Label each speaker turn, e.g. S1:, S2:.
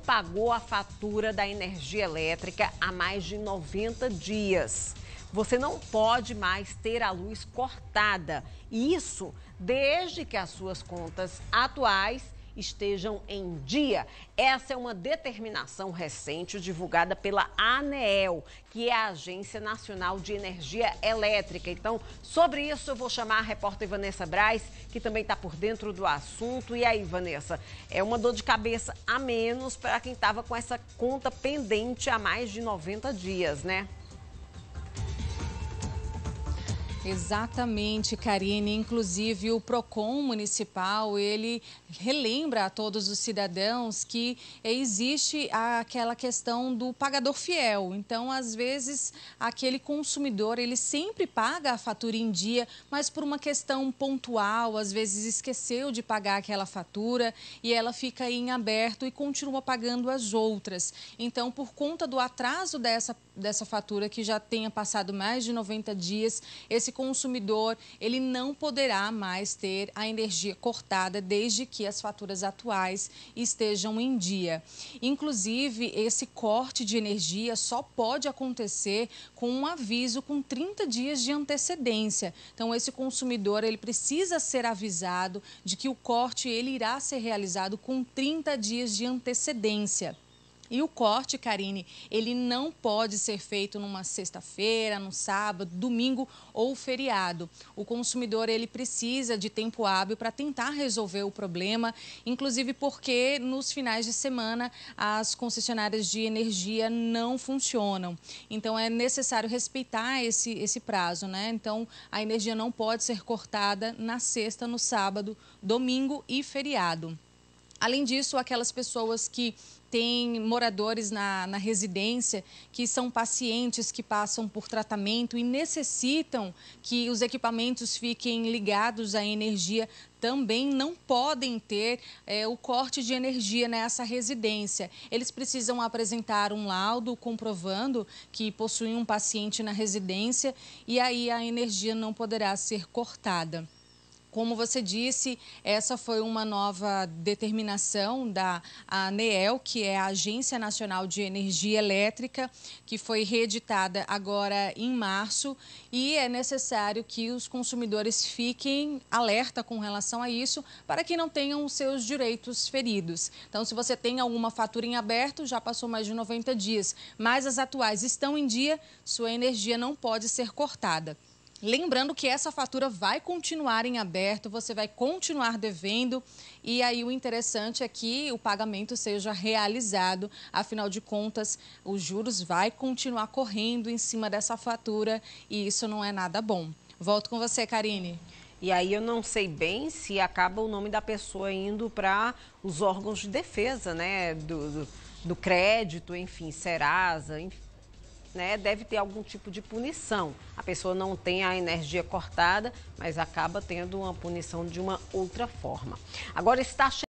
S1: pagou a fatura da energia elétrica há mais de 90 dias. Você não pode mais ter a luz cortada. Isso desde que as suas contas atuais estejam em dia. Essa é uma determinação recente divulgada pela ANEEL, que é a Agência Nacional de Energia Elétrica. Então, sobre isso eu vou chamar a repórter Vanessa Braz, que também está por dentro do assunto. E aí, Vanessa, é uma dor de cabeça a menos para quem estava com essa conta pendente há mais de 90 dias, né?
S2: Exatamente, Karine. Inclusive, o PROCON municipal, ele relembra a todos os cidadãos que existe aquela questão do pagador fiel. Então, às vezes, aquele consumidor, ele sempre paga a fatura em dia, mas por uma questão pontual, às vezes esqueceu de pagar aquela fatura e ela fica em aberto e continua pagando as outras. Então, por conta do atraso dessa, dessa fatura, que já tenha passado mais de 90 dias, esse esse consumidor ele não poderá mais ter a energia cortada desde que as faturas atuais estejam em dia. Inclusive, esse corte de energia só pode acontecer com um aviso com 30 dias de antecedência. Então, esse consumidor ele precisa ser avisado de que o corte ele irá ser realizado com 30 dias de antecedência. E o corte, Karine, ele não pode ser feito numa sexta-feira, no num sábado, domingo ou feriado. O consumidor ele precisa de tempo hábil para tentar resolver o problema, inclusive porque nos finais de semana as concessionárias de energia não funcionam. Então é necessário respeitar esse, esse prazo, né? Então a energia não pode ser cortada na sexta, no sábado, domingo e feriado. Além disso, aquelas pessoas que têm moradores na, na residência, que são pacientes que passam por tratamento e necessitam que os equipamentos fiquem ligados à energia, também não podem ter é, o corte de energia nessa residência. Eles precisam apresentar um laudo comprovando que possuem um paciente na residência e aí a energia não poderá ser cortada. Como você disse, essa foi uma nova determinação da ANEEL, que é a Agência Nacional de Energia Elétrica, que foi reeditada agora em março, e é necessário que os consumidores fiquem alerta com relação a isso, para que não tenham seus direitos feridos. Então, se você tem alguma fatura em aberto, já passou mais de 90 dias, mas as atuais estão em dia, sua energia não pode ser cortada. Lembrando que essa fatura vai continuar em aberto, você vai continuar devendo e aí o interessante é que o pagamento seja realizado. Afinal de contas, os juros vai continuar correndo em cima dessa fatura e isso não é nada bom. Volto com você, Karine. E aí eu não sei
S1: bem se acaba o nome da pessoa indo para os órgãos de defesa, né? Do, do, do crédito, enfim, Serasa, enfim né, deve ter algum tipo de punição. A pessoa não tem a energia cortada, mas acaba tendo uma punição de uma outra forma. Agora está